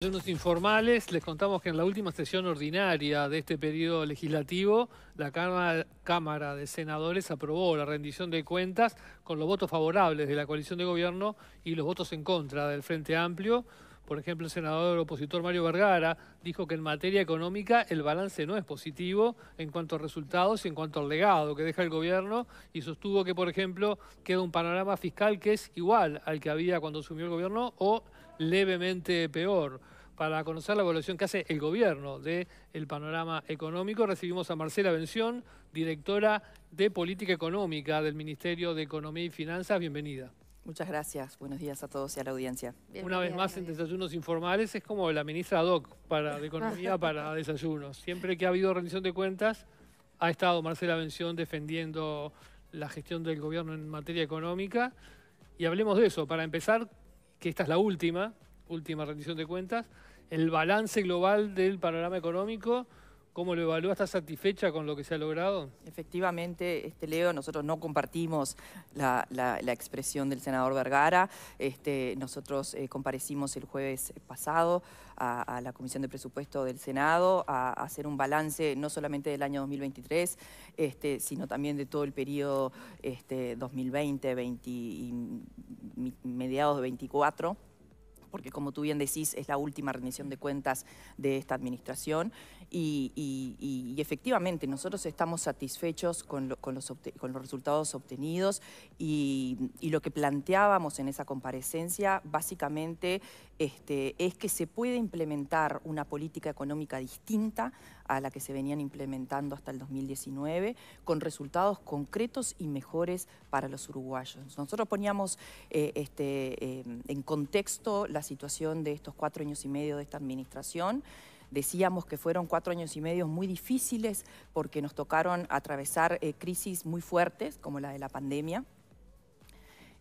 En los informales, les contamos que en la última sesión ordinaria de este periodo legislativo, la Cámara de Senadores aprobó la rendición de cuentas con los votos favorables de la coalición de gobierno y los votos en contra del Frente Amplio. Por ejemplo, el senador opositor Mario Vergara dijo que en materia económica el balance no es positivo en cuanto a resultados y en cuanto al legado que deja el gobierno y sostuvo que, por ejemplo, queda un panorama fiscal que es igual al que había cuando asumió el gobierno o levemente peor para conocer la evaluación que hace el gobierno del panorama económico, recibimos a Marcela Bención, directora de Política Económica del Ministerio de Economía y Finanzas. Bienvenida. Muchas gracias. Buenos días a todos y a la audiencia. Una vez más, en desayunos informales es como la ministra Doc para, de Economía para desayunos. Siempre que ha habido rendición de cuentas, ha estado Marcela Bención defendiendo la gestión del gobierno en materia económica. Y hablemos de eso. Para empezar, que esta es la última, última rendición de cuentas, el balance global del panorama económico. ¿Cómo lo evalúa? ¿Está satisfecha con lo que se ha logrado? Efectivamente, este, Leo, nosotros no compartimos la, expresión del senador Vergara. Este, nosotros eh, comparecimos el jueves pasado a, la Comisión de Presupuesto del Senado a, hacer un balance no solamente del año 2023, este, sino también de todo el periodo este, 2020 20 mediados de 24 porque como tú bien decís, es la última rendición de cuentas de esta administración y, efectivamente nosotros estamos satisfechos con, los, resultados obtenidos y, lo que planteábamos en esa comparecencia básicamente este, es que se puede implementar una política económica distinta a la que se venían implementando hasta el 2019, con resultados concretos y mejores para los uruguayos. Nosotros poníamos eh, este, eh, en contexto la situación de estos cuatro años y medio de esta administración. Decíamos que fueron cuatro años y medio muy difíciles porque nos tocaron atravesar eh, crisis muy fuertes, como la de la pandemia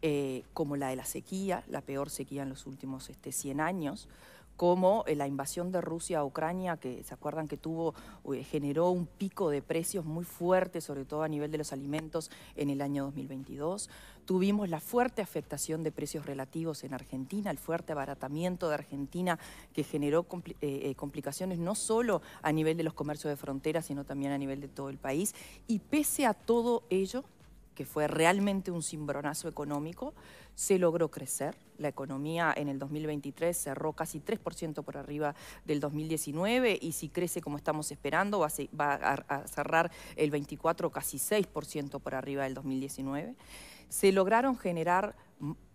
eh, como la de la sequía, la peor sequía en los últimos este, 100 años, como eh, la invasión de Rusia a Ucrania, que se acuerdan que tuvo, eh, generó un pico de precios muy fuerte, sobre todo a nivel de los alimentos en el año 2022. Tuvimos la fuerte afectación de precios relativos en Argentina, el fuerte abaratamiento de Argentina que generó complicaciones no solo a nivel de los comercios de frontera, sino también a nivel de todo el país. Y pese a todo ello, que fue realmente un cimbronazo económico, se logró crecer. La economía en el 2023 cerró casi 3% por arriba del 2019 y si crece como estamos esperando va a cerrar el 24 casi 6% por arriba del 2019. Se lograron generar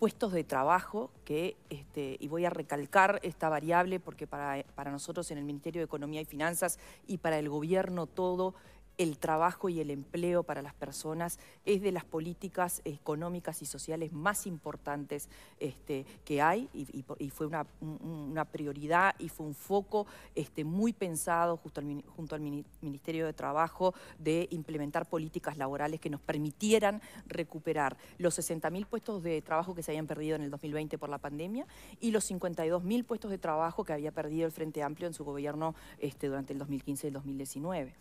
puestos de trabajo que, este, y voy a recalcar esta variable porque para, para nosotros en el Ministerio de Economía y Finanzas y para el gobierno todo el trabajo y el empleo para las personas es de las políticas económicas y sociales más importantes este, que hay y, fue una, prioridad y fue un foco este, muy pensado junto al Ministerio de Trabajo de implementar políticas laborales que nos permitieran recuperar los 60.000 puestos de trabajo que se habían perdido en el 2020 por la pandemia y los 52.000 puestos de trabajo que había perdido el Frente Amplio en su gobierno este, durante el 2015 y el 2019.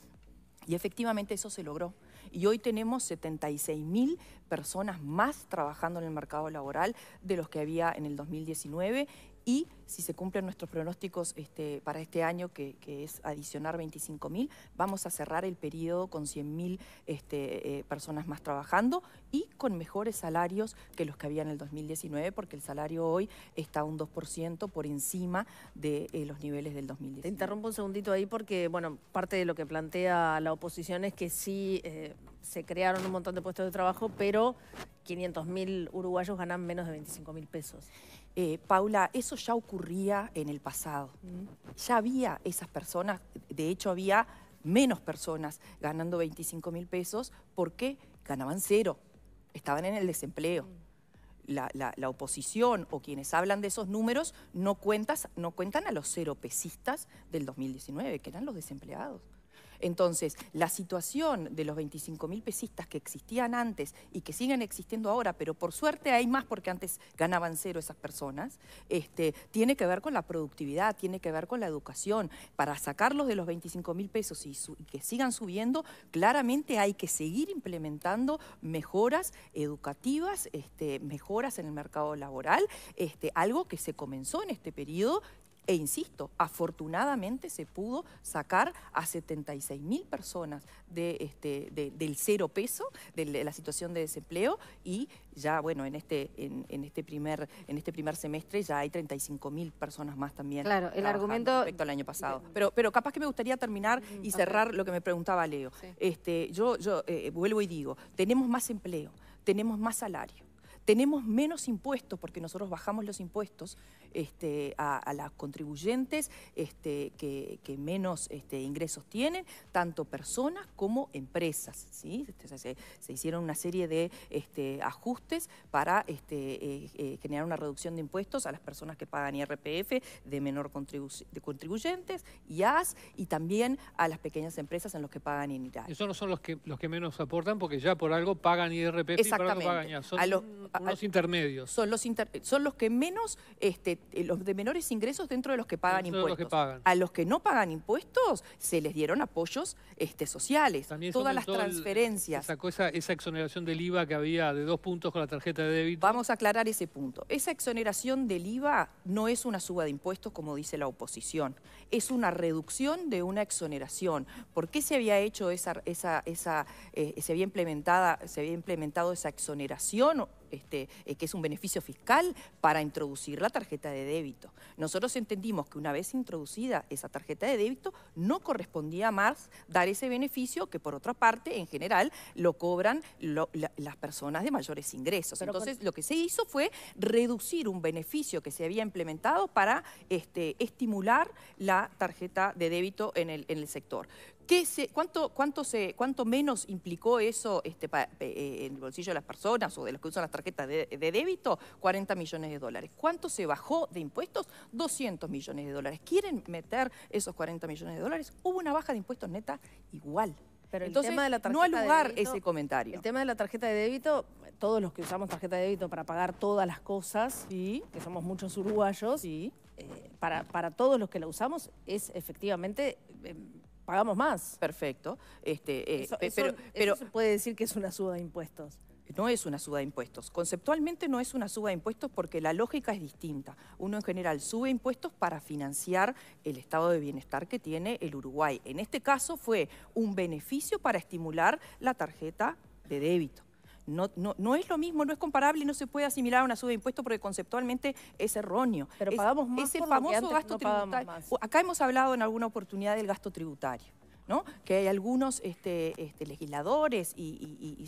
Y efectivamente eso se logró. Y hoy tenemos 76 mil personas más trabajando en el mercado laboral de los que había en el 2019 y si se cumplen nuestros pronósticos este, para este año, que, es adicionar 25.000, vamos a cerrar el periodo con 100.000 este, eh, personas más trabajando y con mejores salarios que los que había en el 2019, porque el salario hoy está un 2% por encima de eh, los niveles del 2019. Te interrumpo un segundito ahí porque, bueno, parte de lo que plantea la oposición es que sí eh, se crearon un montón de puestos de trabajo, pero 500.000 uruguayos ganan menos de 25.000 pesos. Eh, Paula, eso ya ocurría en el pasado. Mm. Ya había esas personas, de hecho había menos personas ganando 25 mil pesos porque ganaban cero, estaban en el desempleo. Mm. La, oposición o quienes hablan de esos números no, no cuentan a los cero pesistas del 2019, que eran los desempleados. Entonces, la situación de los 25.000 pesistas que existían antes y que siguen existiendo ahora, pero por suerte hay más porque antes ganaban cero esas personas, este, tiene que ver con la productividad, tiene que ver con la educación. Para sacarlos de los 25.000 pesos y, que sigan subiendo, claramente hay que seguir implementando mejoras educativas, este, mejoras en el mercado laboral, este, algo que se comenzó en este periodo e insisto, afortunadamente se pudo sacar a 76 mil personas de, este, del cero peso, de la situación de desempleo y ya, bueno, en este, en, este, primer, en este primer semestre ya hay 35 mil personas más también. Claro, el argumento... Respecto al año pasado. Pero, pero capaz que me gustaría terminar mm, y cerrar lo que me preguntaba Leo. Este, yo yo eh, vuelvo y digo, tenemos más empleo, tenemos más salario tenemos menos impuestos porque nosotros bajamos los impuestos este, a, las contribuyentes este, que, menos este, ingresos tienen, tanto personas como empresas. ¿sí? Este, se, hicieron una serie de este, ajustes para este, eh, eh, generar una reducción de impuestos a las personas que pagan IRPF de menor contribu de contribuyentes, IAS y también a las pequeñas empresas en los que pagan en Esos no son los que, los que menos aportan porque ya por algo pagan IRPF y por pagan los intermedios. Son los, que menos, este, eh, los de menores ingresos dentro de los que pagan impuestos. A los que no pagan impuestos se les dieron apoyos este, sociales. todas las transferencias. sacó esa, exoneración del IVA que había de dos puntos con la tarjeta de débito. Vamos a aclarar ese punto. Esa exoneración del IVA no es una suba de impuestos como dice la oposición. Es una reducción de una exoneración. ¿Por qué se había hecho esa, esa, eh, se había implementada, se había implementado esa exoneración este, eh, que es un beneficio fiscal para introducir la tarjeta de débito. Nosotros entendimos que una vez introducida esa tarjeta de débito, no correspondía más dar ese beneficio que por otra parte, en general, lo cobran las personas de mayores ingresos. Entonces, lo que se hizo fue reducir un beneficio que se había implementado para este, estimular la tarjeta de débito en el sector cuánto, menos implicó eso este, eh, en el bolsillo de las personas o de los que usan las tarjetas de, débito? 40 millones de dólares. ¿Cuánto se bajó de impuestos? 200 millones de dólares. ¿Quieren meter esos 40 millones de dólares? Hubo una baja de impuestos neta igual. Pero Entonces, no alugar lugar ese comentario. El tema de la tarjeta de débito, todos los que usamos tarjeta de débito para pagar todas las cosas, sí. que somos muchos uruguayos, eh, para, todos los que la usamos es efectivamente... Em, Hagamos más. Perfecto. Este, eh, pero, se puede decir que es una suba de impuestos. No es una suba de impuestos. Conceptualmente no es una suba de impuestos porque la lógica es distinta. Uno en general sube impuestos para financiar el estado de bienestar que tiene el Uruguay. En este caso fue un beneficio para estimular la tarjeta de débito no, no, no es lo mismo, no es comparable y no se puede asimilar a una suba de impuestos porque conceptualmente es erróneo. Pero pagamos más Más. Acá hemos hablado en alguna oportunidad del gasto tributario que hay algunos este, este, legisladores y,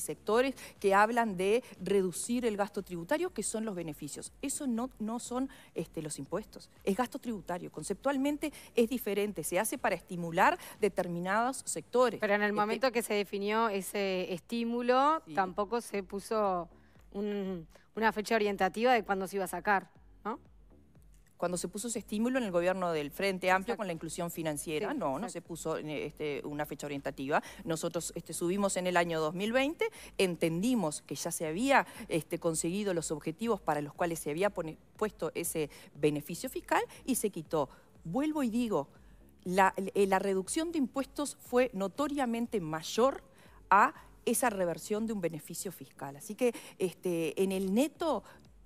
sectores que hablan de reducir el gasto tributario, que son los beneficios. Eso no, no son este, los impuestos, es gasto tributario. Conceptualmente es diferente, se hace para estimular determinados sectores. Pero en el momento que se definió ese estímulo, tampoco se puso una fecha orientativa de cuándo se iba a sacar cuando se puso ese estímulo en el gobierno del Frente Amplio con la inclusión financiera, no, no se puso eh, este, una fecha orientativa. Nosotros este, subimos en el año 2020, entendimos que ya se había este, conseguido los objetivos para los cuales se había puesto ese beneficio fiscal y se quitó. Vuelvo y digo, eh, la, reducción de impuestos fue notoriamente mayor a esa reversión de un beneficio fiscal. Así que en el neto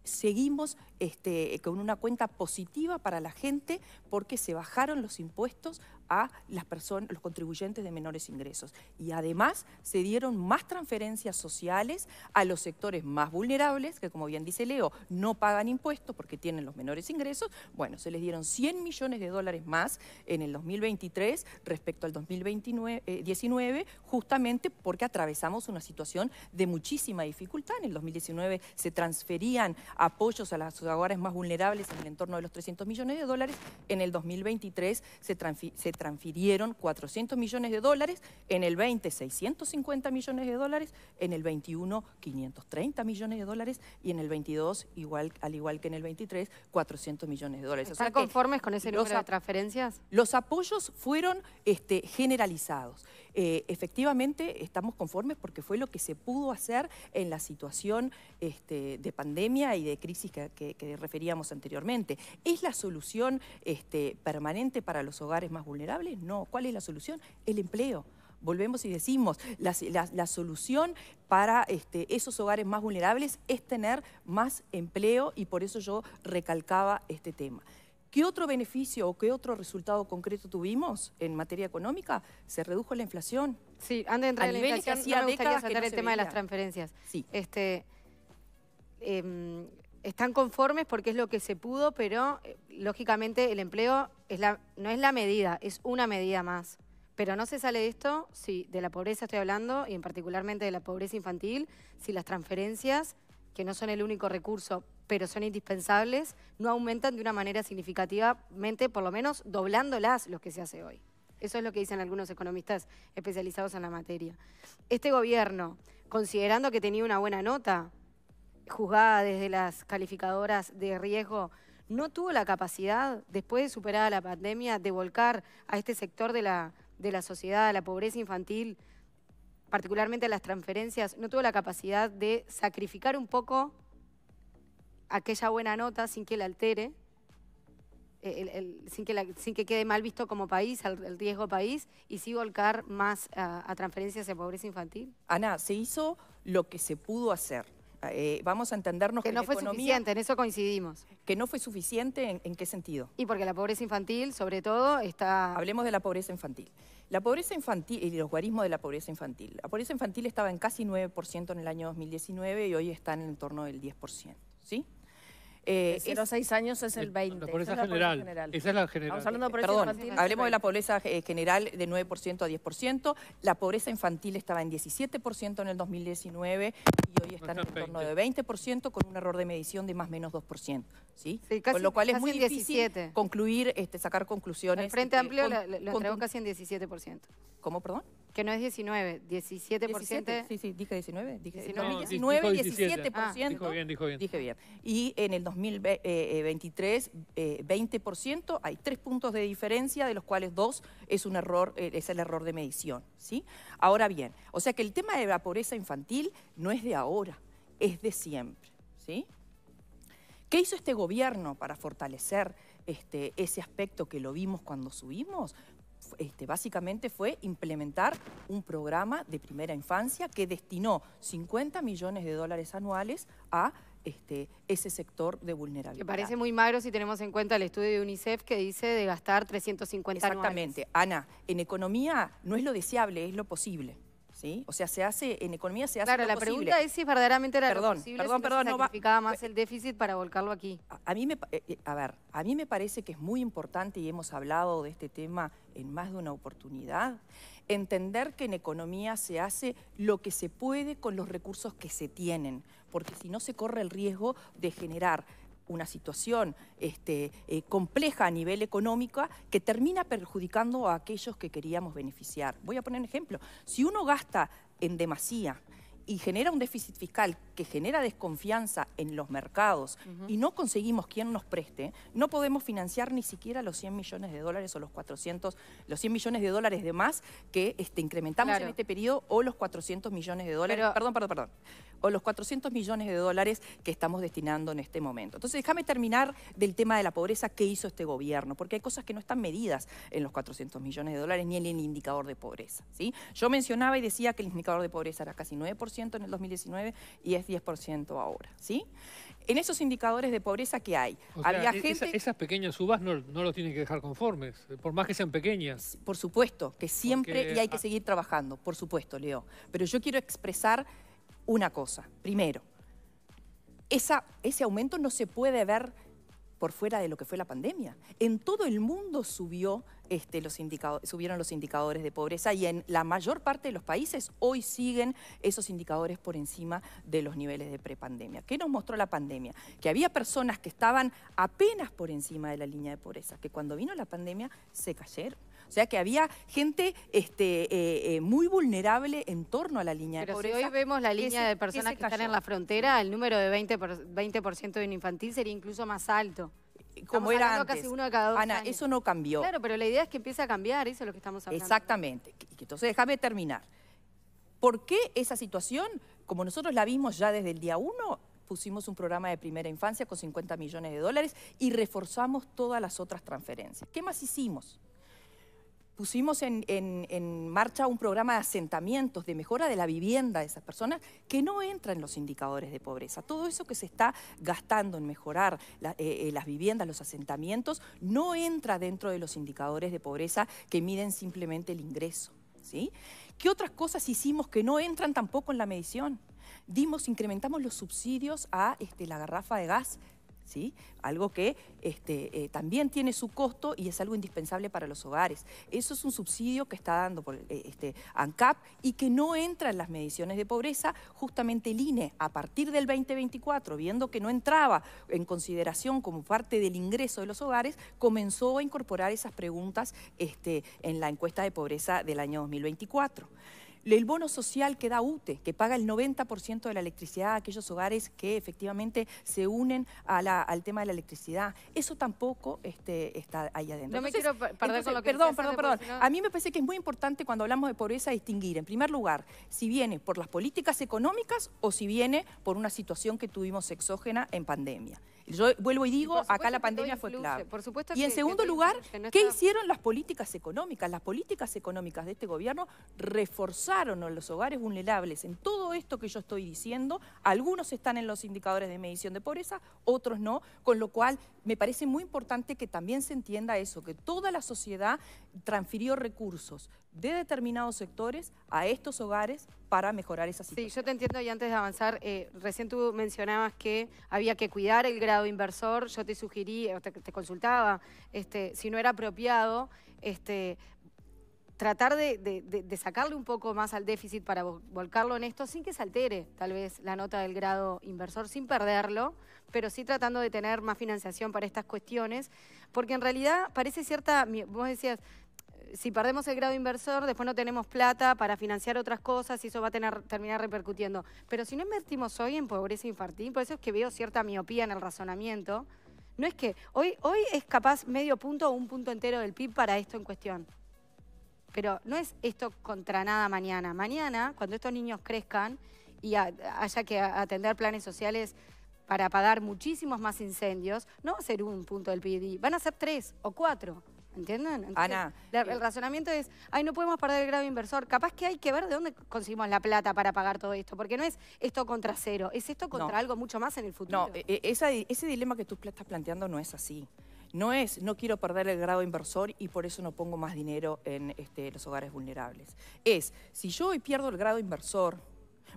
seguimos este, con una cuenta positiva para la gente porque se bajaron los impuestos a las personas, los contribuyentes de menores ingresos. Y además se dieron más transferencias sociales a los sectores más vulnerables, que como bien dice Leo, no pagan impuestos porque tienen los menores ingresos. Bueno, se les dieron 100 millones de dólares más en el 2023 respecto al 2019, eh, justamente porque atravesamos una situación de muchísima dificultad. En el 2019 se transferían apoyos a las hogares más vulnerables en el entorno de los 300 millones de dólares. En el 2023 se, se transfirieron 400 millones de dólares, en el 20 650 millones de dólares, en el 21 530 millones de dólares y en el 22, igual, al igual que en el 23, 400 millones de dólares. ¿Están conformes con ese número de transferencias? Los apoyos fueron este, generalizados. Eh, efectivamente estamos conformes porque fue lo que se pudo hacer en la situación este, de pandemia y de crisis que, referíamos anteriormente. ¿Es la solución este, permanente para los hogares más vulnerables? No. ¿Cuál es la solución? El empleo volvemos y decimos, la, solución para este, esos hogares más vulnerables es tener más empleo y por eso yo recalcaba este tema. ¿Qué otro beneficio o qué otro resultado concreto tuvimos en materia económica? Se redujo la inflación. Sí, antes de entrar en la inflación, me gustaría el tema de las transferencias. Este, em, están conformes porque es lo que se pudo, pero eh, lógicamente el empleo no es la medida, es una medida más. Pero no se sale de esto si de la pobreza estoy hablando, y en particularmente de la pobreza infantil, si las transferencias, que no son el único recurso pero son indispensables, no aumentan de una manera significativamente, por lo menos doblándolas los que se hace hoy. Eso es lo que dicen algunos economistas especializados en la materia. Este gobierno, considerando que tenía una buena nota, juzgada desde las calificadoras de riesgo, no tuvo la capacidad, después de superar la pandemia, de volcar a este sector de la, de la sociedad, a la pobreza infantil, particularmente a las transferencias, no tuvo la capacidad de sacrificar un poco aquella buena nota sin que la altere, eh, sin, que sin, que quede mal visto como país, el, riesgo país, y sí volcar más a, transferencias de pobreza infantil? Ana, se hizo lo que se pudo hacer. Eh, vamos a entendernos que, no fue suficiente, en eso coincidimos. ¿Que no fue suficiente en, qué sentido? Y porque la pobreza infantil, sobre todo, está... Hablemos de la pobreza infantil. La pobreza infantil y los guarismos de la pobreza infantil. La pobreza infantil estaba en casi 9% en el año 2019 y hoy está en el entorno del 10%, ¿sí? Eh, 06 años es el 20. pobreza, es la general, pobreza general. Esa es la general. Estamos hablando de pobreza Hablemos de la pobreza eh, general de 9% a 10%. La pobreza infantil estaba en 17% en el 2019 y hoy está en el de 20% con un error de medición de más o menos 2%. con lo cual es muy difícil concluir, este, sacar conclusiones. El Frente Amplio lo la, casi en 17%. ¿Cómo, perdón? Que no es 19, 17%. sí, sí, dije 19. Dije 19, 17. Ah, dijo bien, dijo bien. Dije bien. Y en el 2023, 20%, eh, hay tres puntos de diferencia, de los cuales dos es un error, eh, es el error de medición, ¿sí? Ahora bien, o sea que el tema de la pobreza infantil no es de ahora, es de siempre, ¿sí? ¿Qué hizo este gobierno para fortalecer este, ese aspecto que lo vimos cuando subimos? Este, básicamente fue implementar un programa de primera infancia que destinó 50 millones de dólares anuales a este, ese sector de vulnerabilidad. Que parece muy magro si tenemos en cuenta el estudio de UNICEF que dice de gastar 350 Exactamente. Ana, en economía no es lo deseable, es lo posible. ¿sí? O sea, se hace, en economía se hace Claro, la pregunta es si verdaderamente era perdón, posible, perdón, perdón, sacrificaba más eh, el déficit para volcarlo aquí. a mí me, eh, eh, a ver, a mí me parece que es muy importante, y hemos hablado de este tema en más de una oportunidad, entender que en economía se hace lo que se puede con los recursos que se tienen, porque si no se corre el riesgo de generar una situación este, eh, compleja a nivel económico que termina perjudicando a aquellos que queríamos beneficiar. Voy a poner un ejemplo. Si uno gasta en demasía y genera un déficit fiscal que genera desconfianza en los mercados y no conseguimos quien nos preste, no podemos financiar ni siquiera los 100 millones de dólares o los 400, los 100 millones de dólares de más que este, incrementamos en este periodo o los 400 millones de dólares, perdón, perdón, perdón, o los 400 millones de dólares que estamos destinando en este momento. Entonces, déjame terminar del tema de la pobreza, que hizo este gobierno, porque hay cosas que no están medidas en los 400 millones de dólares ni en el indicador de pobreza. ¿sí? Yo mencionaba y decía que el indicador de pobreza era casi 9% en el 2019 y es 10% ahora. ¿sí? En esos indicadores de pobreza que hay, había e-, gente... esas pequeñas subas no, no lo tienen que dejar conformes, eh, por más que sean pequeñas. Por supuesto, que siempre y hay que seguir trabajando, por supuesto, Leo. Pero yo quiero expresar una cosa. Primero, ese aumento no se puede ver por fuera de lo que fue la pandemia. En todo el mundo subió, este, subieron los indicadores de pobreza y en la mayor parte de los países hoy siguen esos indicadores por encima de los niveles de prepandemia. ¿Qué nos mostró la pandemia? Que había personas que estaban apenas por encima de la línea de pobreza, que cuando vino la pandemia se cayeron. O sea que había gente este, eh, eh, muy vulnerable en torno a la línea de hoy vemos la línea de personas que están en la frontera, el número de 20%, 20 un infantil sería incluso más alto como era antes. uno Ana, eso no cambió. Claro, pero la idea es que empiece a cambiar, eso es lo que estamos hablando. Exactamente. Entonces, déjame terminar. ¿Por qué esa situación, como nosotros la vimos ya desde el día uno, pusimos un programa de primera infancia con 50 millones de dólares y reforzamos todas las otras transferencias? ¿Qué más hicimos? pusimos en, marcha un programa de asentamientos, de mejora de la vivienda de esas personas, que no entra en los indicadores de pobreza. Todo eso que se está gastando en mejorar eh, eh, las viviendas, los asentamientos, no entra dentro de los indicadores de pobreza que miden simplemente el ingreso. ¿sí? ¿Qué otras cosas hicimos que no entran tampoco en la medición? Dimos, incrementamos los subsidios a este, la garrafa de gas algo que este, eh, también tiene su costo y es algo indispensable para los hogares. Eso es un subsidio que está dando eh, este, ANCAP y que no entra en las mediciones de pobreza. Justamente el INE, a partir del 2024, viendo que no entraba en consideración como parte del ingreso de los hogares, comenzó a incorporar esas preguntas este, en la encuesta de pobreza del año 2024. El bono social que da UTE, que paga el 90% de la electricidad a aquellos hogares que efectivamente se unen al tema de la electricidad, eso tampoco este, está ahí adentro. No me quiero perder con lo Perdón, perdón, perdón. A mí me parece que es muy importante cuando hablamos de pobreza distinguir, en primer lugar, si viene por las políticas económicas o si viene por una situación que tuvimos exógena en pandemia. Yo vuelvo y digo, acá la pandemia fue clave. y en segundo lugar, ¿qué hicieron las políticas económicas? Las políticas económicas de este gobierno reforzaron los hogares vulnerables. En todo esto que yo estoy diciendo, algunos están en los indicadores de medición de pobreza, otros no, con lo cual me parece muy importante que también se entienda eso, que toda la sociedad transfirió recursos de determinados sectores a estos hogares para mejorar esa situación. Sí, yo te entiendo y antes de avanzar, eh, recién tú mencionabas que había que cuidar el grado inversor, yo te sugerí, te, te consultaba, este, si no era apropiado, este, tratar de, sacarle un poco más al déficit para volcarlo en esto sin que se altere tal vez la nota del grado inversor, sin perderlo, pero sí tratando de tener más financiación para estas cuestiones, porque en realidad parece cierta, vos decías, si perdemos el grado inversor, después no tenemos plata para financiar otras cosas y eso va a tener, terminar repercutiendo. Pero si no invertimos hoy en pobreza infantil, por eso es que veo cierta miopía en el razonamiento, no es que hoy, hoy es capaz medio punto o un punto entero del PIB para esto en cuestión. Pero no es esto contra nada mañana. Mañana, cuando estos niños crezcan y haya que atender planes sociales para pagar muchísimos más incendios, no va a ser un punto del PIB, van a ser tres o cuatro. ¿Entienden? Ana. El, eh, razonamiento es, ay, no podemos perder el grado inversor. Capaz que hay que ver de dónde conseguimos la plata para pagar todo esto, porque no es esto contra cero, es esto contra algo mucho más en el futuro. No, e, e, ese dilema que tú estás planteando no es así. No es, no quiero perder el grado inversor y por eso no pongo más dinero en este, los hogares vulnerables. Es, si yo hoy pierdo el grado inversor,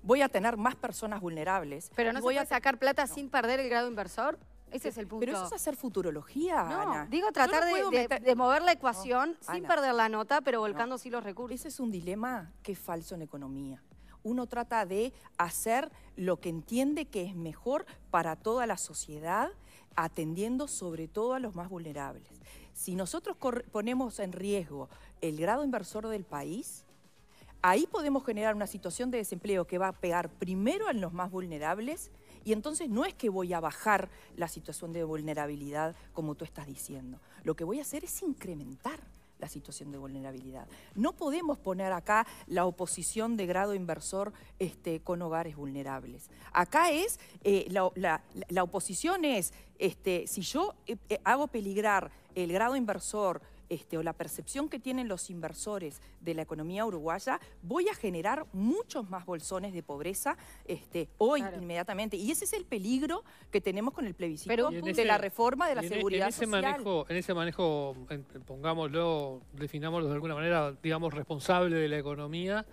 voy a tener más personas vulnerables. Pero no voy a sacar plata sin perder el grado inversor. Ese es el punto. Pero eso es hacer futurología, Ana. Digo, tratar de, mover la ecuación sin perder la nota, pero volcando sí los recursos. Ese es un dilema que es falso en economía. Uno trata de hacer lo que entiende que es mejor para toda la sociedad atendiendo sobre todo a los más vulnerables. Si nosotros ponemos en riesgo el grado inversor del país, ahí podemos generar una situación de desempleo que va a pegar primero a los más vulnerables y entonces no es que voy a bajar la situación de vulnerabilidad como tú estás diciendo. Lo que voy a hacer es incrementar la situación de vulnerabilidad. No podemos poner acá la oposición de grado inversor este, con hogares vulnerables. Acá es, eh, la, la, oposición es, este, si yo eh, eh, hago peligrar el grado inversor, este, o la percepción que tienen los inversores de la economía uruguaya, voy a generar muchos más bolsones de pobreza este, hoy inmediatamente. Y ese es el peligro que tenemos con el plebiscito de la reforma de la e- seguridad en ese Manejo, en ese manejo, pongámoslo, definámoslo de alguna manera, digamos, responsable de la economía,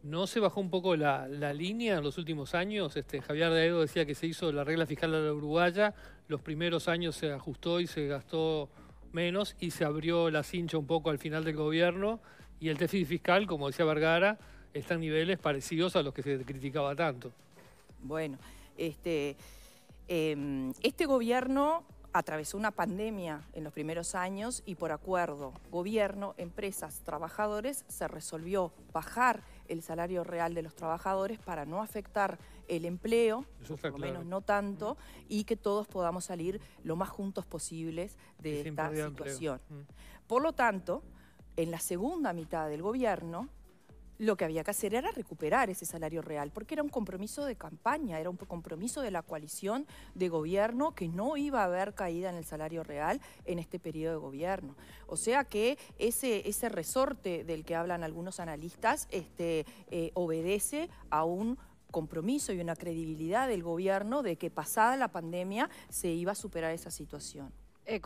¿No se bajó un poco la, línea en los últimos años? Este, Javier Aedo decía que se hizo la regla fiscal de la uruguaya, los primeros años se ajustó y se gastó menos y se abrió la cincha un poco al final del gobierno y el déficit fiscal, como decía Vergara, está en niveles parecidos a los que se criticaba tanto. Bueno, este, em, este gobierno atravesó una pandemia en los primeros años y por acuerdo gobierno, empresas, trabajadores, se resolvió bajar el salario real de los trabajadores para no afectar el empleo, por lo menos no tanto, mm. y que todos podamos salir lo más juntos posibles de esta situación. Mm. Por lo tanto, en la segunda mitad del gobierno, lo que había que hacer era recuperar ese salario real, porque era un compromiso de campaña, era un compromiso de la coalición de gobierno que no iba a haber caída en el salario real en este periodo de gobierno. O sea que ese, ese resorte del que hablan algunos analistas este, eh, obedece a un compromiso y una credibilidad del gobierno de que pasada la pandemia se iba a superar esa situación. Eh,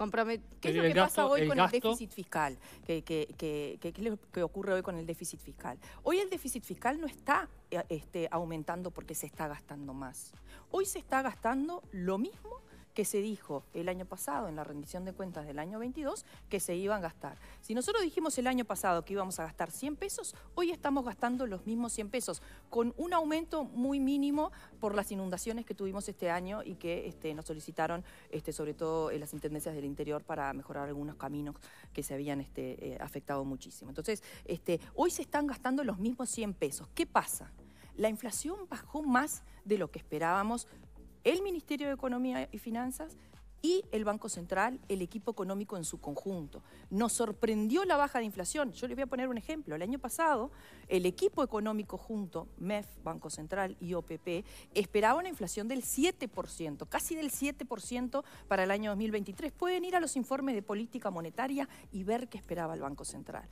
¿Qué es lo que pasa hoy con el déficit fiscal? ¿Qué, qué, es lo que ocurre hoy con el déficit fiscal? Hoy el déficit fiscal no está eh, este, aumentando porque se está gastando más. Hoy se está gastando lo mismo que se dijo el año pasado en la rendición de cuentas del año 22 que se iban a gastar. Si nosotros dijimos el año pasado que íbamos a gastar 100 pesos, hoy estamos gastando los mismos 100 pesos, con un aumento muy mínimo por las inundaciones que tuvimos este año y que este, nos solicitaron este, sobre todo las intendencias del interior para mejorar algunos caminos que se habían este, eh, afectado muchísimo. Entonces, hoy se están gastando los mismos 100 pesos. ¿Qué pasa? La inflación bajó más de lo que esperábamos el Ministerio de Economía y Finanzas y el Banco Central, el equipo económico en su conjunto. Nos sorprendió la baja de inflación. Yo les voy a poner un ejemplo. El año pasado, el equipo económico junto, MEF, Banco Central y OPP, esperaba una inflación del 7%, casi del 7% para el año 2023. Pueden ir a los informes de política monetaria y ver qué esperaba el Banco Central.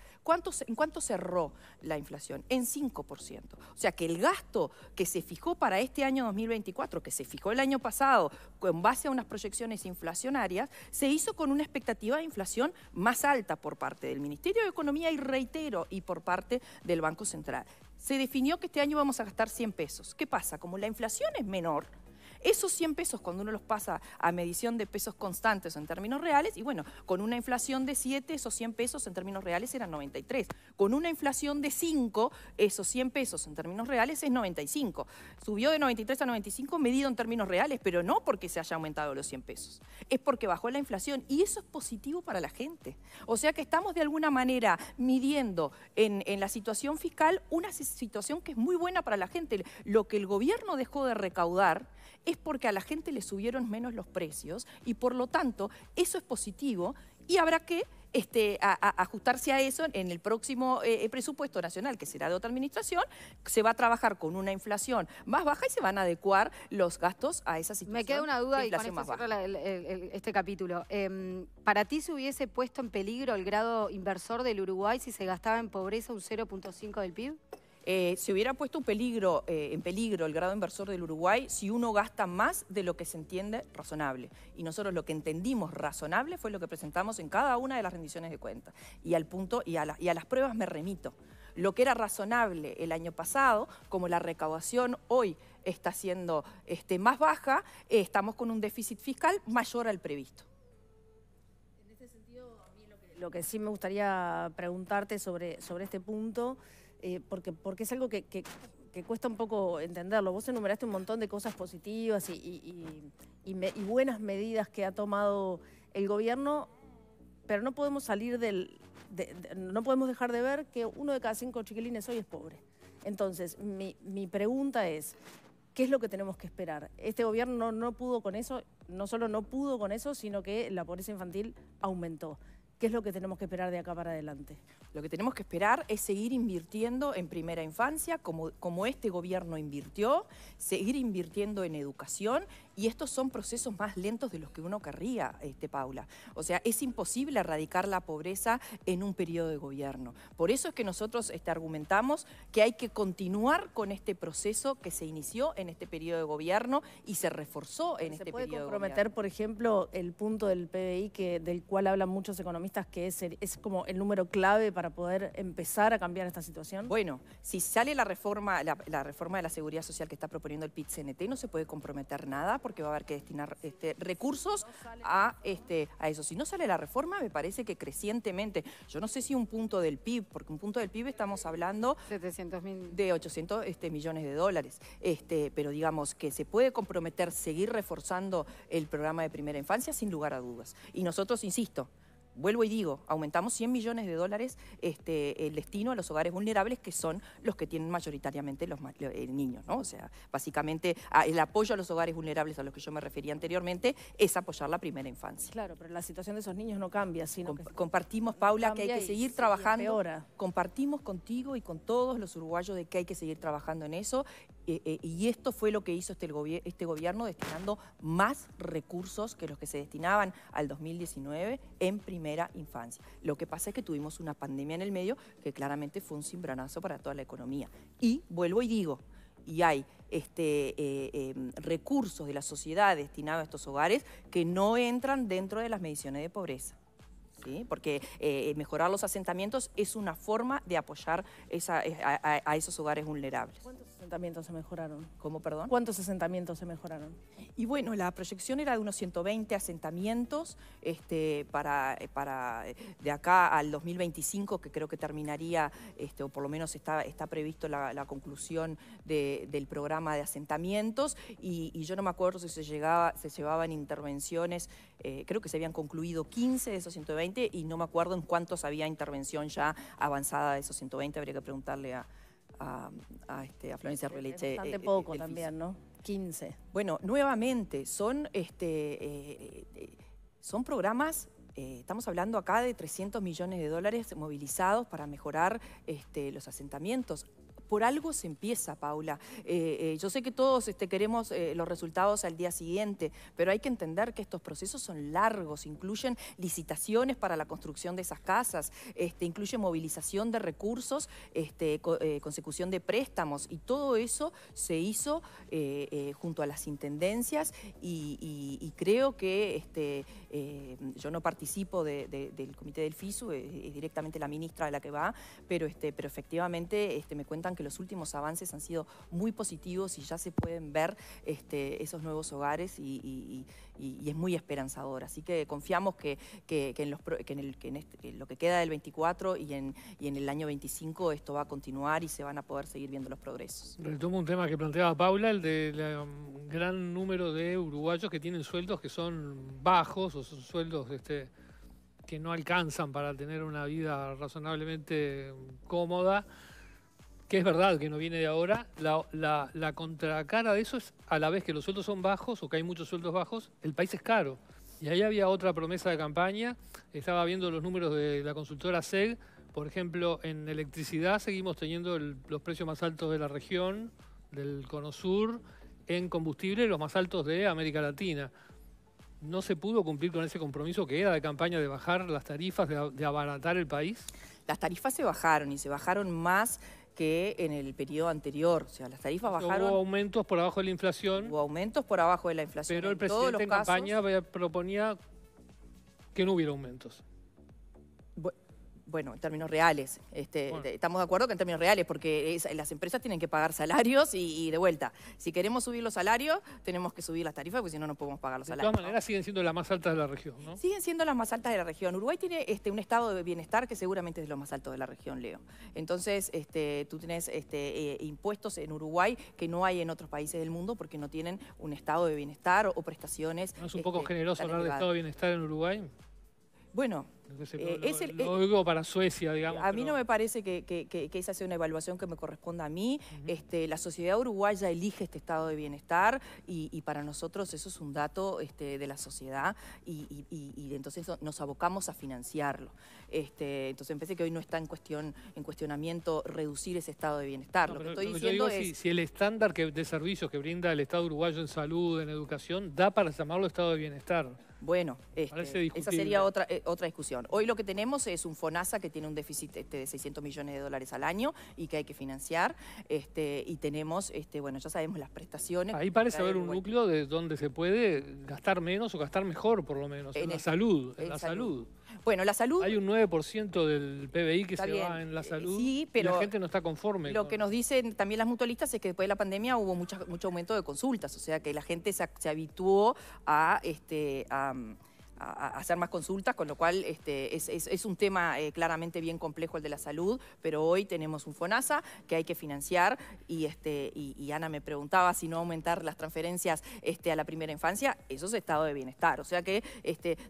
¿En cuánto cerró la inflación? En 5%. O sea que el gasto que se fijó para este año 2024, que se fijó el año pasado con base a unas proyecciones inflacionarias, inflacionarias, se hizo con una expectativa de inflación más alta por parte del Ministerio de Economía y reitero, y por parte del Banco Central. Se definió que este año vamos a gastar 100 pesos. ¿Qué pasa? Como la inflación es menor, esos 100 pesos, cuando uno los pasa a medición de pesos constantes o en términos reales, y bueno, con una inflación de 7, esos 100 pesos en términos reales eran 93. Con una inflación de 5, esos 100 pesos en términos reales es 95. Subió de 93 a 95 medido en términos reales, pero no porque se haya aumentado los 100 pesos. Es porque bajó la inflación y eso es positivo para la gente. O sea que estamos de alguna manera midiendo en, en la situación fiscal una situación que es muy buena para la gente. Lo que el gobierno dejó de recaudar es porque a la gente le subieron menos los precios y por lo tanto eso es positivo y habrá que este, ajustarse a eso en el próximo eh, eh, presupuesto nacional, que será de otra administración, se va a trabajar con una inflación más baja y se van a adecuar los gastos a esa situación. Me queda una duda y con este capítulo. Em, ¿Para ti se hubiese puesto en peligro el grado inversor del Uruguay si se gastaba en pobreza un 0.5 del PIB? Eh, se hubiera puesto eh, en peligro el grado inversor del Uruguay si uno gasta más de lo que se entiende razonable. Y nosotros lo que entendimos razonable fue lo que presentamos en cada una de las rendiciones de cuentas. Y al punto y a, las pruebas me remito. Lo que era razonable el año pasado, como la recaudación hoy está siendo este, más baja, eh, estamos con un déficit fiscal mayor al previsto En sentido, lo que sí me gustaría preguntarte sobre este punto eh, porque, porque es algo que, que, cuesta un poco entenderlo. Vos enumeraste un montón de cosas positivas y, y, y, buenas medidas que ha tomado el gobierno, pero no podemos salir del... no podemos dejar de ver que uno de cada cinco chiquilines hoy es pobre. Entonces, mi, mi pregunta es, ¿Qué es lo que tenemos que esperar? Este gobierno no, no, pudo con eso, no solo no pudo con eso, sino que la pobreza infantil aumentó. ¿Qué es lo que tenemos que esperar de acá para adelante? Lo que tenemos que esperar es seguir invirtiendo en primera infancia, como, este gobierno invirtió, seguir invirtiendo en educación, y estos son procesos más lentos de los que uno querría, este, Paula. O sea, es imposible erradicar la pobreza en un periodo de gobierno. Por eso es que nosotros este, argumentamos que hay que continuar con este proceso que se inició en este periodo de gobierno y se reforzó en este periodo de gobierno. ¿Se puede comprometer, por ejemplo, el punto del PBI que, del cual hablan muchos economistas? que es, es como el número clave para poder empezar a cambiar esta situación? Bueno, si sale la reforma, la, reforma de la seguridad social que está proponiendo el PIT-CNT, no se puede comprometer nada porque va a haber que destinar este, recursos a, este, a eso. Si no sale la reforma, me parece que crecientemente, yo no sé si un punto del PIB, porque un punto del PIB estamos hablando de 800 este, millones de dólares, este, pero digamos que se puede comprometer seguir reforzando el programa de primera infancia sin lugar a dudas. Y nosotros, insisto, vuelvo y digo, aumentamos 100 millones de dólares este, el destino a los hogares vulnerables, que son los que tienen mayoritariamente los eh, niños, ¿no? O sea, básicamente el apoyo a los hogares vulnerables a los que yo me refería anteriormente es apoyar la primera infancia. Claro, pero la situación de esos niños no cambia, sino Compartimos, Paula, que hay que seguir trabajando. Compartimos contigo y con todos los uruguayos de que hay que seguir trabajando en eso. Eh, eh, y esto fue lo que hizo este, este gobierno destinando más recursos que los que se destinaban al 2019 en primer infancia. Lo que pasa es que tuvimos una pandemia en el medio que claramente fue un simbranazo para toda la economía. Y vuelvo y digo, y hay este, eh, em, recursos de la sociedad destinados a estos hogares que no entran dentro de las mediciones de pobreza. Porque eh, mejorar los asentamientos es una forma de apoyar eh, a, esos hogares vulnerables asentamientos se mejoraron? ¿Cómo, perdón? ¿Cuántos asentamientos se mejoraron? Y bueno, la proyección era de unos 120 asentamientos este, para, eh, eh, de acá al 2025, que creo que terminaría, este, o por lo menos está, está previsto la, conclusión del programa de asentamientos, y, yo no me acuerdo si se, llegaba, se llevaban intervenciones, eh, creo que se habían concluido 15 de esos 120, y no me acuerdo en cuántos había intervención ya avanzada de esos 120, habría que preguntarle a a, este, a Florencia Bastante eh, poco eh, también, ¿no? 15. Bueno, nuevamente, son, este, eh, son programas estamos hablando acá de 300 millones de dólares movilizados para mejorar este, los asentamientos. Por algo se empieza, Paula. Eh, eh, yo sé que todos este, queremos eh, los resultados al día siguiente, pero hay que entender que estos procesos son largos, incluyen licitaciones para la construcción de esas casas, este, incluye movilización de recursos, este, consecución de préstamos, y todo eso se hizo junto a las intendencias y, creo que este, yo no participo del comité del FISU, es, directamente la ministra a la que va, pero, efectivamente me cuentan que que los últimos avances han sido muy positivos y ya se pueden ver este, esos nuevos hogares y, es muy esperanzador. Así que confiamos que, en, lo que queda del 24 y en, el año 25 esto va a continuar y se van a poder seguir viendo los progresos. Retomo un tema que planteaba Paula, el de de um, gran número de uruguayos que tienen sueldos que son bajos o sueldos este, que no alcanzan para tener una vida razonablemente cómoda que es verdad que no viene de ahora, la, contracara de eso es a la vez que los sueldos son bajos o que hay muchos sueldos bajos, el país es caro. Y ahí había otra promesa de campaña, estaba viendo los números de la consultora SEG, por ejemplo, en electricidad seguimos teniendo los precios más altos de la región, del Cono Sur, en combustible los más altos de América Latina. ¿No se pudo cumplir con ese compromiso que era de campaña de bajar las tarifas, de abaratar el país? Las tarifas se bajaron y se bajaron más que en el periodo anterior. O sea, las tarifas bajaron. Hubo aumentos por abajo de la inflación. Hubo aumentos por abajo de la inflación. Pero el presidente en campaña proponía que no hubiera aumentos bueno, en términos reales, este, estamos de acuerdo que en términos reales, porque las empresas tienen que pagar salarios y, de vuelta, si queremos subir los salarios, tenemos que subir las tarifas, porque si no, no podemos pagar los salarios. De todas maneras, siguen siendo las más altas de la región, ¿no? Siguen siendo las más altas de la región. Uruguay tiene este, un estado de bienestar que seguramente es lo más alto de la región, Leo. Entonces, este, tú tienes este, eh, impuestos en Uruguay que no hay en otros países del mundo porque no tienen un estado de bienestar o, prestaciones. ¿No es un este, poco generoso hablar de estado de bienestar en Uruguay? Bueno, eh, es el, eh, para Suecia, digamos. A mí no me parece que, esa sea una evaluación que me corresponda a mí. Este, la sociedad uruguaya elige este estado de bienestar y, para nosotros eso es un dato este, de la sociedad y, entonces nos abocamos a financiarlo. Este, entonces me parece que hoy no está en cuestión en cuestionamiento reducir ese estado de bienestar. lo que estoy diciendo es... Si, si, el estándar de servicios que brinda el Estado uruguayo en salud, en educación, da para llamarlo estado de bienestar. Bueno, este, esa sería otra, eh, otra discusión. Hoy lo que tenemos es un FONASA que tiene un déficit este, de 600 millones de dólares al año y que hay que financiar. Este, y tenemos, este, bueno, ya sabemos las prestaciones. Ahí parece haber un núcleo de donde se puede gastar menos o gastar mejor, por lo menos, en, la salud. En, la salud. Bueno, la salud... Hay un 9% del PBI que se va en la eh, salud sí, pero y la gente no está conforme. Lo que nos dicen también las mutualistas es que después de la pandemia hubo mucho aumento de consultas, o sea que la gente se, se habituó a... Este, a hacer más consultas, con lo cual este, es, un tema eh, claramente bien complejo el de la salud, pero hoy tenemos un FONASA que hay que financiar y, este, Ana me preguntaba si no aumentar las transferencias este, a la primera infancia, eso es estado de bienestar, o sea que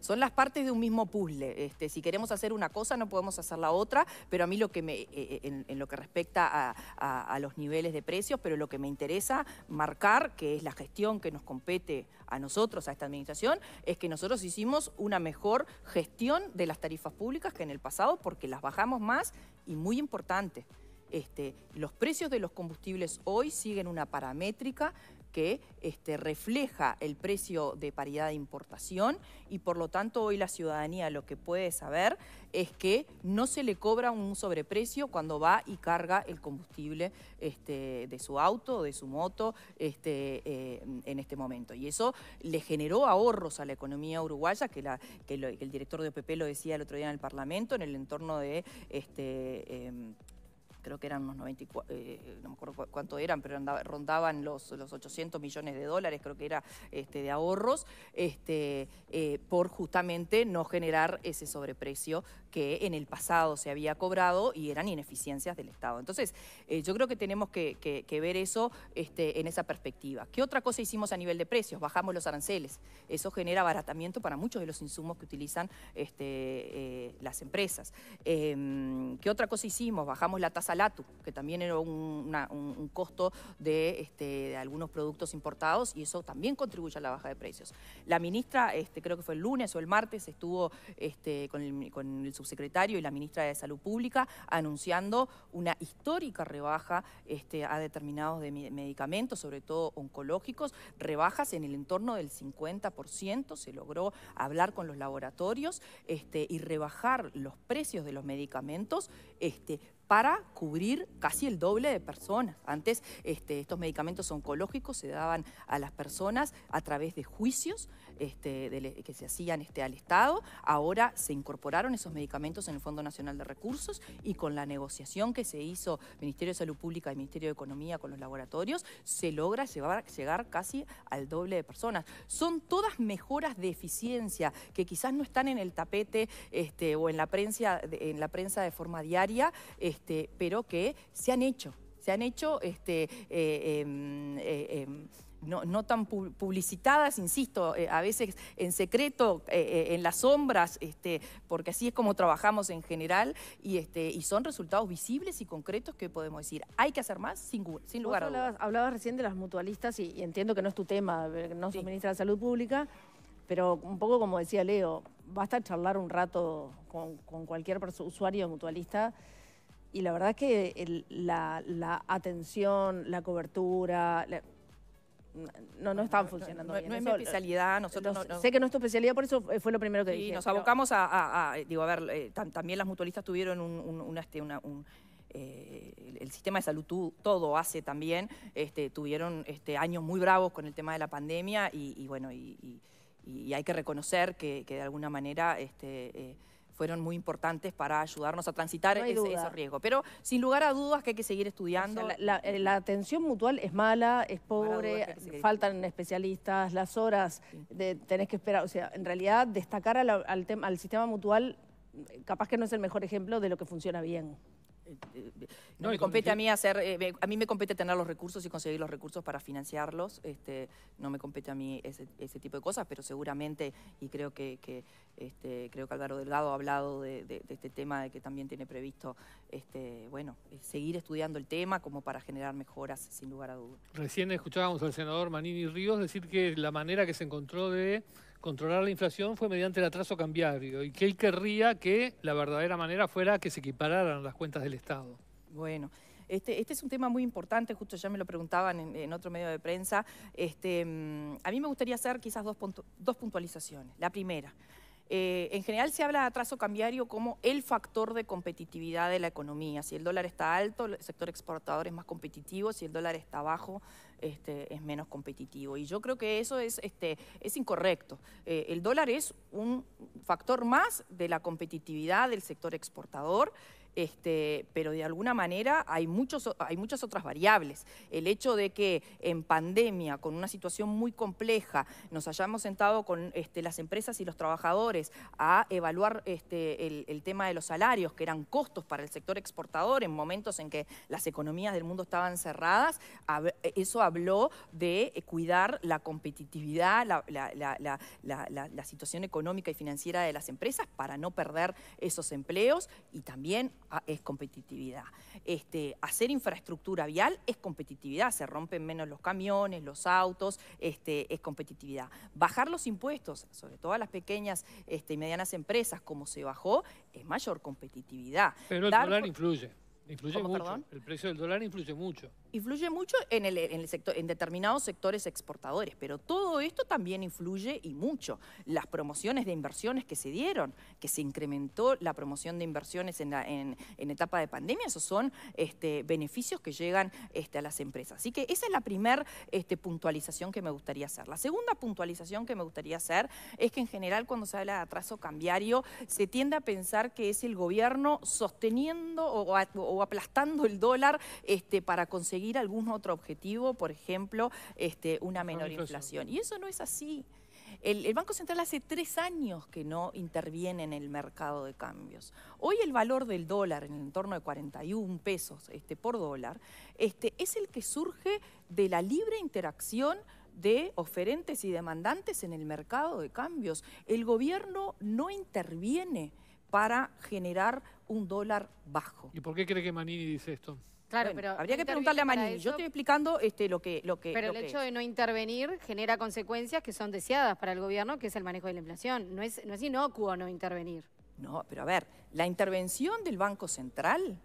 son las partes de un mismo puzzle. si queremos hacer una cosa no podemos hacer la otra, pero a mí lo que me, eh, eh, en, lo que respecta a, a los niveles de precios, pero lo que me interesa marcar, que es la gestión que nos compete a nosotros, a esta administración, es que nosotros hicimos una mejor gestión de las tarifas públicas que en el pasado porque las bajamos más y muy importante. Este, los precios de los combustibles hoy siguen una paramétrica que este, refleja el precio de paridad de importación y por lo tanto hoy la ciudadanía lo que puede saber es que no se le cobra un sobreprecio cuando va y carga el combustible este, de su auto, de su moto este, eh, en este momento. Y eso le generó ahorros a la economía uruguaya, que, el director de OPP lo decía el otro día en el Parlamento, en el entorno de... Em, creo que eran unos 94, eh, no me acuerdo cuánto eran, pero rondaban los, los 800 millones de dólares, creo que era este, de ahorros, este, eh, por justamente no generar ese sobreprecio que en el pasado se había cobrado y eran ineficiencias del Estado. Entonces, eh, yo creo que tenemos que, ver eso este, en esa perspectiva. ¿Qué otra cosa hicimos a nivel de precios? Bajamos los aranceles. Eso genera abaratamiento para muchos de los insumos que utilizan este, las empresas. Em, ¿Qué otra cosa hicimos? Bajamos la tasa que también era un, costo este, de, algunos productos importados y eso también contribuye a la baja de precios. La ministra, este, creo que fue el lunes o el martes, estuvo este, con, el, subsecretario y la ministra de Salud Pública anunciando una histórica rebaja a determinados medicamentos, sobre todo oncológicos, rebajas en el entorno del 50%, se logró hablar con los laboratorios y rebajar los precios de los medicamentos, este, para cubrir casi el doble de personas. Antes este, estos medicamentos oncológicos se daban a las personas a través de juicios este, e, que se hacían este, al Estado, ahora se incorporaron esos medicamentos en el Fondo Nacional de Recursos y con la negociación que se hizo Ministerio de Salud Pública y Ministerio de Economía con los laboratorios, se logra llegar casi al doble de personas. Son todas mejoras de eficiencia que quizás no están en el tapete este, o en la, prensa, en la prensa de forma diaria, pero que se han hecho. Se han hecho eh, em, eh, em, no, tan publicitadas, insisto, eh, a veces en secreto, eh, eh, en las sombras, este, porque así es como trabajamos en general este, y, son resultados visibles y concretos que podemos decir, hay que hacer más sin, lugar a dudas. Hablabas, recién de las mutualistas y, entiendo que no es tu tema, no sos ministra de Salud Pública, pero un poco como decía Leo, basta charlar un rato con, cualquier usuario mutualista y la verdad es que la, atención, la cobertura no, no están funcionando no, es mi especialidad, nosotros Sé que no es especialidad, por eso fue lo primero que dije. nos abocamos a, digo, a ver, eh, también las mutualistas tuvieron un, este, un eh, el, sistema de salud todo hace también, este, tuvieron este, años muy bravos con el tema de la pandemia y, bueno, y, hay que reconocer que, de alguna manera... Este, eh, fueron muy importantes para ayudarnos a transitar ese, esos riesgos. Pero sin lugar a dudas que hay que seguir estudiando. la, atención mutual es mala, es pobre, faltan especialistas, las horas de, tenés que esperar. O sea, en realidad destacar al al, al sistema mutual capaz que no es el mejor ejemplo de lo que funciona bien. Eh, eh, no, me compete a mí hacer, eh, a mí me compete tener los recursos y conseguir los recursos para financiarlos. Este, no me compete a mí ese, tipo de cosas, pero seguramente, y creo que, este, creo que Álvaro Delgado ha hablado de, este tema, de que también tiene previsto, este, bueno, seguir estudiando el tema como para generar mejoras, sin lugar a dudas. Recién escuchábamos al senador Manini Ríos decir que la manera que se encontró de controlar la inflación fue mediante el atraso cambiario y que él querría que la verdadera manera fuera que se equipararan las cuentas del Estado. Bueno. Este, este es un tema muy importante, justo ya me lo preguntaban en, otro medio de prensa. Este, mm, a mí me gustaría hacer quizás dos, dos puntualizaciones. La primera, eh, en general se habla de atraso cambiario como el factor de competitividad de la economía. Si el dólar está alto, el sector exportador es más competitivo, si el dólar está bajo, este, es menos competitivo. Y yo creo que eso es, este, es incorrecto. Eh, el dólar es un factor más de la competitividad del sector exportador. Este, pero de alguna manera hay, muchos, hay muchas otras variables. El hecho de que en pandemia, con una situación muy compleja, nos hayamos sentado con este, las empresas y los trabajadores a evaluar este, el, tema de los salarios, que eran costos para el sector exportador en momentos en que las economías del mundo estaban cerradas, eso habló de eh, cuidar la competitividad, la, la situación económica y financiera de las empresas para no perder esos empleos y también es competitividad. Este, hacer infraestructura vial es competitividad, se rompen menos los camiones, los autos, este, es competitividad. Bajar los impuestos, sobre todo a las pequeñas este, y medianas empresas, como se bajó, es mayor competitividad. Pero el dólar influye. Influye mucho. El precio del dólar influye mucho. Influye mucho en, el, sector, en determinados sectores exportadores, pero todo esto también influye y mucho. Las promociones de inversiones que se dieron, que se incrementó la promoción de inversiones en, etapa de pandemia, esos son este, beneficios que llegan este, a las empresas. Así que esa es la primera este, puntualización que me gustaría hacer. La segunda puntualización que me gustaría hacer es que en general cuando se habla de atraso cambiario se tiende a pensar que es el gobierno sosteniendo o aplastando el dólar este, para conseguir algún otro objetivo, por ejemplo, este, una menor inflación. Y eso no es así. El, Banco Central hace tres años que no interviene en el mercado de cambios. Hoy el valor del dólar, en el entorno de 41 pesos este, por dólar, este, es el que surge de la libre interacción de oferentes y demandantes en el mercado de cambios. El gobierno no interviene para generar un dólar bajo. ¿Y por qué cree que Manini dice esto? Claro, pero habría que preguntarle a Manini. Yo estoy explicando este, lo que lo que. Pero el hecho de no intervenir genera consecuencias que son deseadas para el gobierno, que es el manejo de la inflación. No es, no es inocuo no intervenir. No, pero a ver, la intervención del Banco Central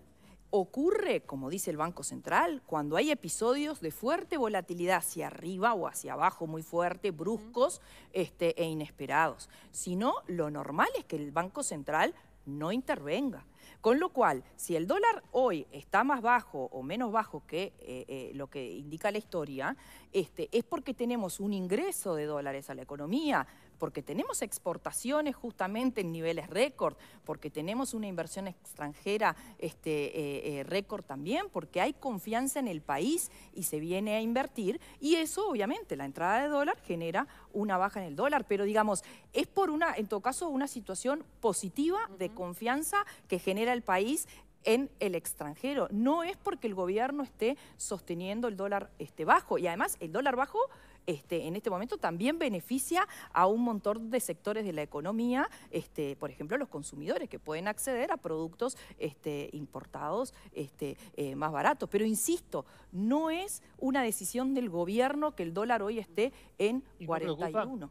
Ocurre, como dice el Banco Central, cuando hay episodios de fuerte volatilidad hacia arriba o hacia abajo, muy fuerte, bruscos este, e inesperados. Si no, lo normal es que el Banco Central no intervenga. Con lo cual, si el dólar hoy está más bajo o menos bajo que eh, eh, lo que indica la historia, este, es porque tenemos un ingreso de dólares a la economía, porque tenemos exportaciones justamente en niveles récord, porque tenemos una inversión extranjera este, eh, eh, récord también, porque hay confianza en el país y se viene a invertir. Y eso, obviamente, la entrada de dólar genera una baja en el dólar, pero digamos, es por una, en todo caso, una situación positiva de confianza que genera el país en el extranjero. No es porque el gobierno esté sosteniendo el dólar este, bajo. Y además el dólar bajo este, en este momento también beneficia a un montón de sectores de la economía, este, por ejemplo, los consumidores que pueden acceder a productos este, importados este, eh, más baratos. Pero insisto, no es una decisión del gobierno que el dólar hoy esté en 41.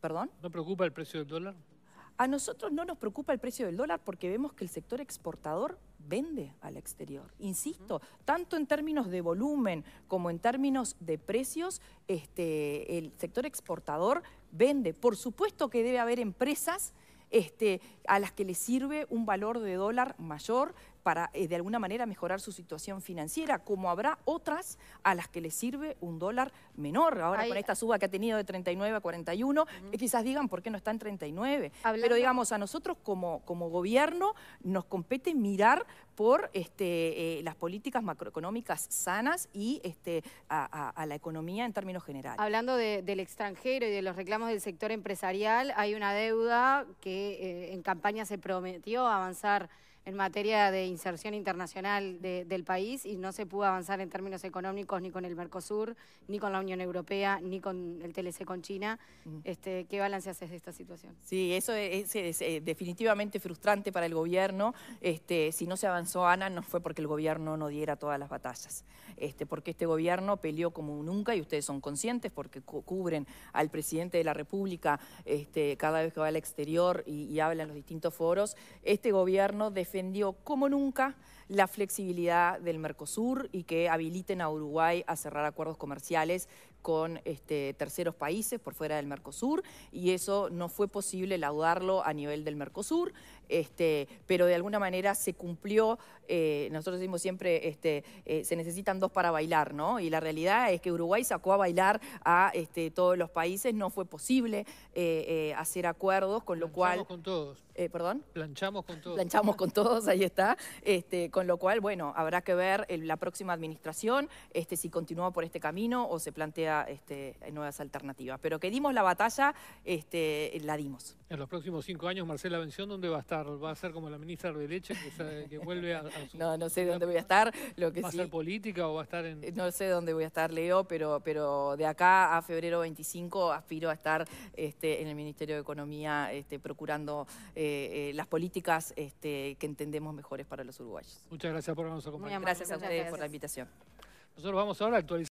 ¿Perdón? ¿No preocupa el precio del dólar? A nosotros no nos preocupa el precio del dólar porque vemos que el sector exportador vende al exterior. Insisto, tanto en términos de volumen como en términos de precios, este, el sector exportador vende. Por supuesto que debe haber empresas este, a las que le sirve un valor de dólar mayor, para eh, de alguna manera mejorar su situación financiera, como habrá otras a las que les sirve un dólar menor. Ahora con esta suba que ha tenido de 39 a 41, eh, quizás digan por qué no está en 39. Pero digamos, a nosotros como, como gobierno nos compete mirar por este, eh, las políticas macroeconómicas sanas y este, a, la economía en términos generales. Hablando del extranjero y de los reclamos del sector empresarial, hay una deuda que en campaña se prometió avanzar en materia de inserción internacional del país y no se pudo avanzar en términos económicos ni con el Mercosur, ni con la Unión Europea, ni con el TLC con China. Este, ¿Qué balance haces de esta situación? Sí, eso es, eh, definitivamente frustrante para el gobierno. Este, si no se avanzó, Ana, no fue porque el gobierno no diera todas las batallas, este, porque este gobierno peleó como nunca y ustedes son conscientes porque cubren al presidente de la República cada vez que va al exterior y, habla en los distintos foros. Este gobierno definitivamente defendió como nunca la flexibilidad del Mercosur y que habiliten a Uruguay a cerrar acuerdos comerciales con este, terceros países por fuera del Mercosur y eso no fue posible laudarlo a nivel del Mercosur. Este, pero de alguna manera se cumplió, eh, nosotros decimos siempre, este, eh, se necesitan dos para bailar, ¿no? Y la realidad es que Uruguay sacó a bailar a este, todos los países, no fue posible eh, hacer acuerdos, con lo Planchamos cual... con todos. ¿Perdón? Planchamos con todos. Planchamos con todos, ahí está. con lo cual, bueno, habrá que ver la próxima administración si continúa por este camino o se plantea nuevas alternativas. Pero que dimos la batalla, la dimos. En los próximos cinco años, Marcela ¿vención ¿dónde va a estar? va a ser como la ministra de Derecha que, vuelve a, su, No, no sé dónde voy a estar. Lo que ¿Va a ser política o va a estar en...? No sé dónde voy a estar, Leo, pero, pero de acá a febrero 25 aspiro a estar este, en el Ministerio de Economía este, procurando eh, eh, las políticas este, que entendemos mejores para los uruguayos. Muchas gracias por habernos acompañado. Gracias a ustedes por la invitación. Nosotros vamos ahora a actualizar.